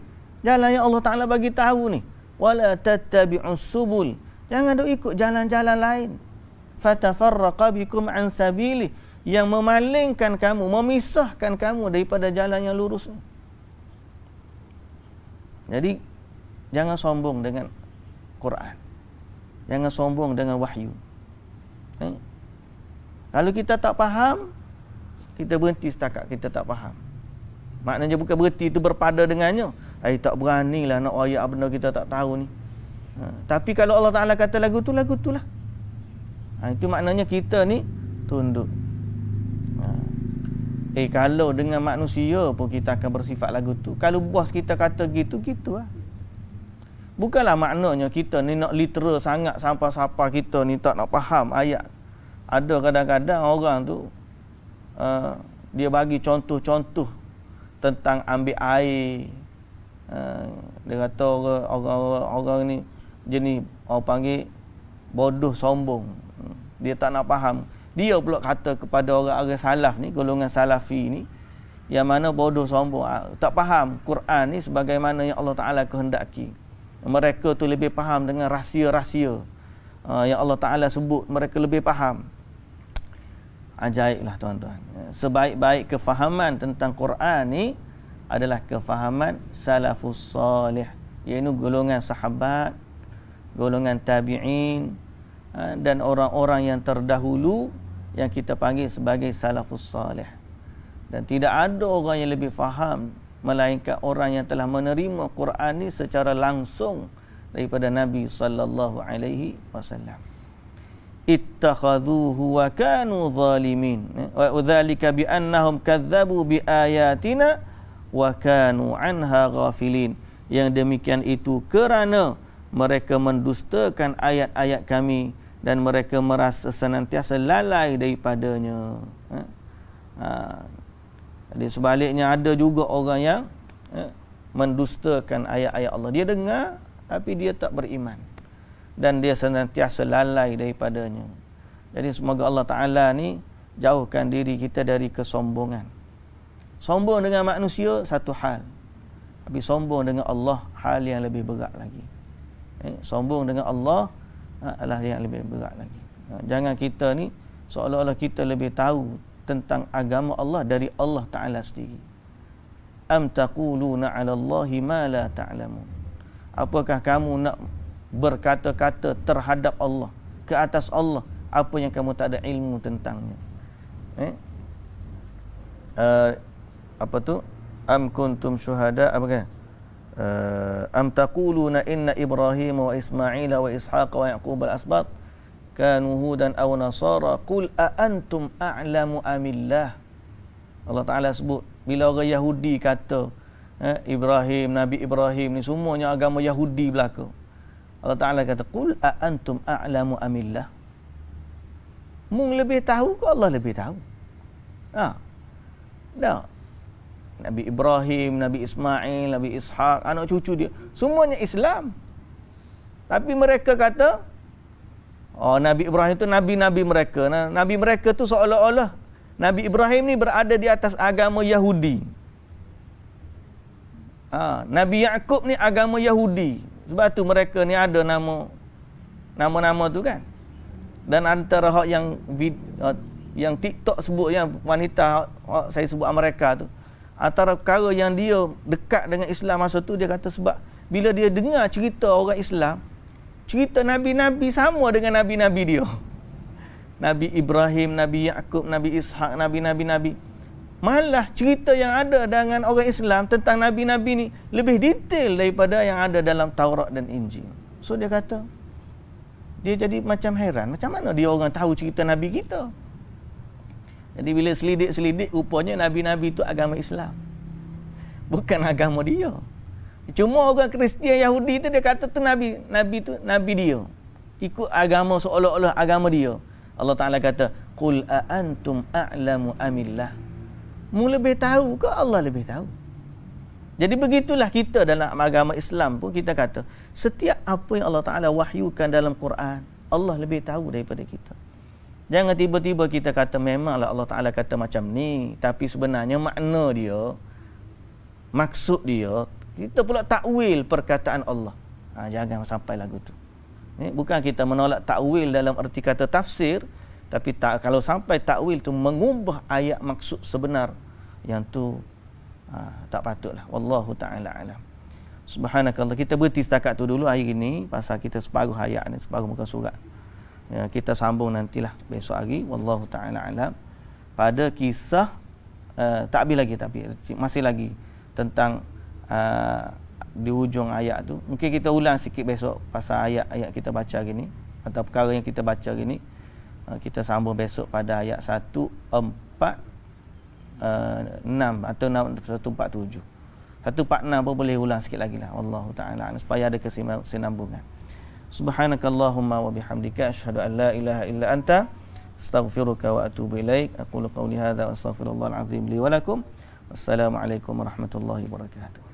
jalan yang Allah Taala bagi tahu ni wala tattabi'u subul jangan duk ikut jalan-jalan lain fatafarraqa bikum an sabili yang memalingkan kamu memisahkan kamu daripada jalan yang lurus ni jadi jangan sombong dengan Quran jangan sombong dengan wahyu eh? Kalau kita tak faham, kita berhenti setakat kita tak faham. Maknanya bukan berhenti itu berpada dengannya. Ayah tak berani lah nak ayah benda kita tak tahu ni. Ha. Tapi kalau Allah Ta'ala kata lagu tu, lagu tu lah. Ha, itu maknanya kita ni tunduk. Ha. Eh kalau dengan manusia pun kita akan bersifat lagu tu. Kalau bos kita kata gitu, gitu lah. Bukanlah maknanya kita ni nak literal sangat sampah-sampah kita ni tak nak faham ayat ada kadang-kadang orang tu uh, dia bagi contoh-contoh tentang ambil air uh, dia kata orang-orang ni jenis orang panggil bodoh sombong dia tak nak faham dia pula kata kepada orang-orang salaf ni golongan salafi ni yang mana bodoh sombong ah, tak faham Quran ni sebagaimana yang Allah Taala kehendaki mereka tu lebih faham dengan rahsia-rahsia ah, yang Allah Taala sebut mereka lebih faham ajaiblah tuan-tuan. Sebaik-baik kefahaman tentang Quran ni adalah kefahaman salafus salih, iaitu golongan sahabat, golongan tabi'in ha, dan orang-orang yang terdahulu yang kita panggil sebagai salafus salih. Dan tidak ada orang yang lebih faham melainkan orang yang telah menerima Quran ni secara langsung daripada Nabi sallallahu alaihi wasallam ittakhadhuhu wa kanu zalimin eh, wa udzalika bi annahum kadzabu bi ayatina wa kanu anha ghafilin yang demikian itu kerana mereka mendustakan ayat-ayat kami dan mereka merasa senantiasa lalai daripadanya eh, ha. jadi sebaliknya ada juga orang yang eh, mendustakan ayat-ayat Allah dia dengar tapi dia tak beriman dan dia senantiasa lalai daripadanya. Jadi semoga Allah Ta'ala ni jauhkan diri kita dari kesombongan. Sombong dengan manusia satu hal. Tapi sombong dengan Allah hal yang lebih berat lagi. Eh, sombong dengan Allah ha, adalah yang lebih berat lagi. Ha, jangan kita ni seolah-olah kita lebih tahu tentang agama Allah dari Allah Ta'ala sendiri. Am taquluna 'ala Allahi ma la ta'lamun. Apakah kamu nak berkata-kata terhadap Allah ke atas Allah apa yang kamu tak ada ilmu tentangnya eh uh, apa tu am kuntum syuhada apa kan eh, am taquluna inna ibrahim wa isma'il wa ishaq wa yaqub al asbat kanu hudan aw nasara qul a antum a'lamu amillah Allah Taala sebut bila orang Yahudi kata eh, Ibrahim Nabi Ibrahim ni semuanya agama Yahudi belaka Allah Ta'ala kata, Qul a'antum a'lamu amillah. Mung lebih tahu ke Allah lebih tahu? Ha. Tak. Nabi Ibrahim, Nabi Ismail, Nabi Ishaq, anak cucu dia. Semuanya Islam. Tapi mereka kata, Oh Nabi Ibrahim tu nabi-nabi mereka. Nabi mereka tu seolah-olah Nabi Ibrahim ni berada di atas agama Yahudi. Ha, nabi Yakub ni agama Yahudi. Sebab tu mereka ni ada nama nama-nama tu kan. Dan antara hak yang yang TikTok sebut yang wanita hak saya sebut mereka tu antara perkara yang dia dekat dengan Islam masa tu dia kata sebab bila dia dengar cerita orang Islam cerita nabi-nabi sama dengan nabi-nabi dia. Nabi Ibrahim, Nabi Yakub, Nabi Ishak, nabi-nabi-nabi malah cerita yang ada dengan orang Islam tentang Nabi-Nabi ni lebih detail daripada yang ada dalam Taurat dan Injil. So dia kata, dia jadi macam heran Macam mana dia orang tahu cerita Nabi kita? Jadi bila selidik-selidik, rupanya Nabi-Nabi itu agama Islam. Bukan agama dia. Cuma orang Kristian Yahudi itu dia kata tu Nabi. Nabi itu Nabi dia. Ikut agama seolah-olah agama dia. Allah Ta'ala kata, Qul a'antum a'lamu amillah. Mu lebih tahu ke Allah lebih tahu? Jadi begitulah kita dalam agama Islam pun kita kata setiap apa yang Allah Taala wahyukan dalam Quran Allah lebih tahu daripada kita. Jangan tiba-tiba kita kata memanglah Allah Taala kata macam ni tapi sebenarnya makna dia maksud dia kita pula takwil perkataan Allah. Ha, jangan sampai lagu tu. Eh, bukan kita menolak takwil dalam erti kata tafsir tapi tak kalau sampai takwil tu mengubah ayat maksud sebenar yang tu aa, ha, tak patutlah wallahu taala alam subhanakallah kita berhenti setakat tu dulu hari ini pasal kita separuh ayat ni separuh muka surat ya, kita sambung nantilah besok hari wallahu taala alam pada kisah aa, eh, tak lagi tapi masih lagi tentang aa, eh, di hujung ayat tu mungkin kita ulang sikit besok pasal ayat-ayat kita baca hari ni atau perkara yang kita baca hari ni Eh, kita sambung besok pada ayat 146 uh, eh, atau 147 146 pun boleh ulang sikit lagi lah Allah Ta'ala supaya ada kesinambungan Subhanakallahumma wa bihamdika ashhadu an la ilaha illa anta astaghfiruka wa atubu ilaik aqulu qawli hadha wa astaghfirullahal azim warahmatullahi wabarakatuh